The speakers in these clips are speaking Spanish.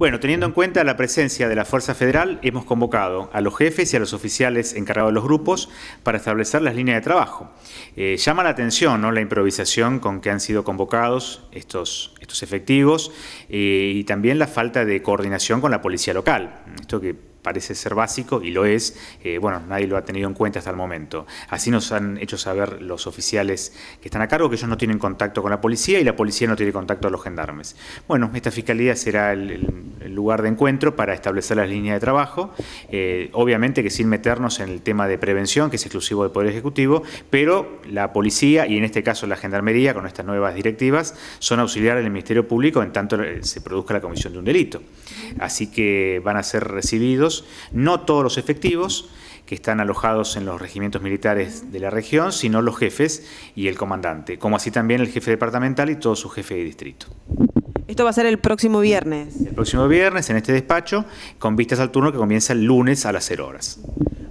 Bueno, teniendo en cuenta la presencia de la Fuerza Federal, hemos convocado a los jefes y a los oficiales encargados de los grupos para establecer las líneas de trabajo. Eh, llama la atención ¿no? la improvisación con que han sido convocados estos, estos efectivos eh, y también la falta de coordinación con la policía local. Esto que parece ser básico y lo es, eh, bueno, nadie lo ha tenido en cuenta hasta el momento. Así nos han hecho saber los oficiales que están a cargo que ellos no tienen contacto con la policía y la policía no tiene contacto con los gendarmes. Bueno, esta fiscalía será el, lugar de encuentro para establecer las líneas de trabajo, eh, obviamente que sin meternos en el tema de prevención, que es exclusivo del Poder Ejecutivo, pero la policía y en este caso la Gendarmería, con estas nuevas directivas, son auxiliares del Ministerio Público en tanto se produzca la comisión de un delito. Así que van a ser recibidos no todos los efectivos que están alojados en los regimientos militares de la región, sino los jefes y el comandante, como así también el jefe departamental y todo su jefe de distrito. Esto va a ser el próximo viernes. El próximo viernes en este despacho, con vistas al turno que comienza el lunes a las 0 horas.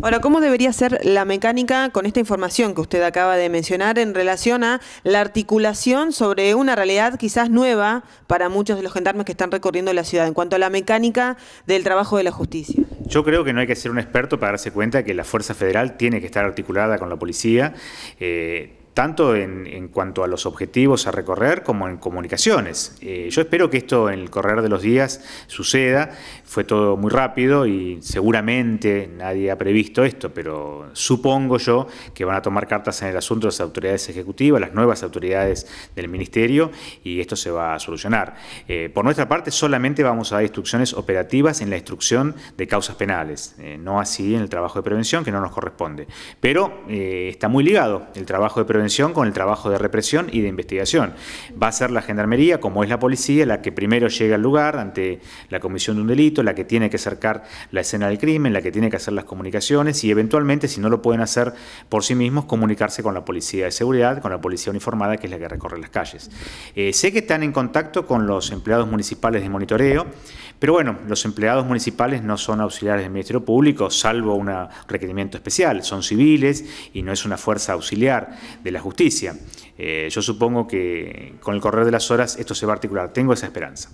Ahora, ¿cómo debería ser la mecánica con esta información que usted acaba de mencionar en relación a la articulación sobre una realidad quizás nueva para muchos de los gendarmes que están recorriendo la ciudad en cuanto a la mecánica del trabajo de la justicia? Yo creo que no hay que ser un experto para darse cuenta que la Fuerza Federal tiene que estar articulada con la policía. Eh, tanto en, cuanto a los objetivos a recorrer como en comunicaciones. Eh, yo espero que esto en el correr de los días suceda. Fue todo muy rápido y seguramente nadie ha previsto esto, pero supongo yo que van a tomar cartas en el asunto las autoridades ejecutivas, las nuevas autoridades del Ministerio y esto se va a solucionar. Eh, por nuestra parte solamente vamos a dar instrucciones operativas en la instrucción de causas penales, eh, no así en el trabajo de prevención que no nos corresponde. Pero está muy ligado el trabajo de prevención con el trabajo de represión y de investigación. Va a ser la gendarmería, como es la policía, la que primero llega al lugar ante la comisión de un delito, la que tiene que acercar la escena del crimen, la que tiene que hacer las comunicaciones y eventualmente, si no lo pueden hacer por sí mismos, comunicarse con la policía de seguridad, con la policía uniformada, que es la que recorre las calles. Eh, sé que están en contacto con los empleados municipales de monitoreo, pero bueno, los empleados municipales no son auxiliares del Ministerio Público, salvo un requerimiento especial, son civiles y no es una fuerza auxiliar. De de la justicia. Eh, yo supongo que con el correr de las horas esto se va a articular. Tengo esa esperanza.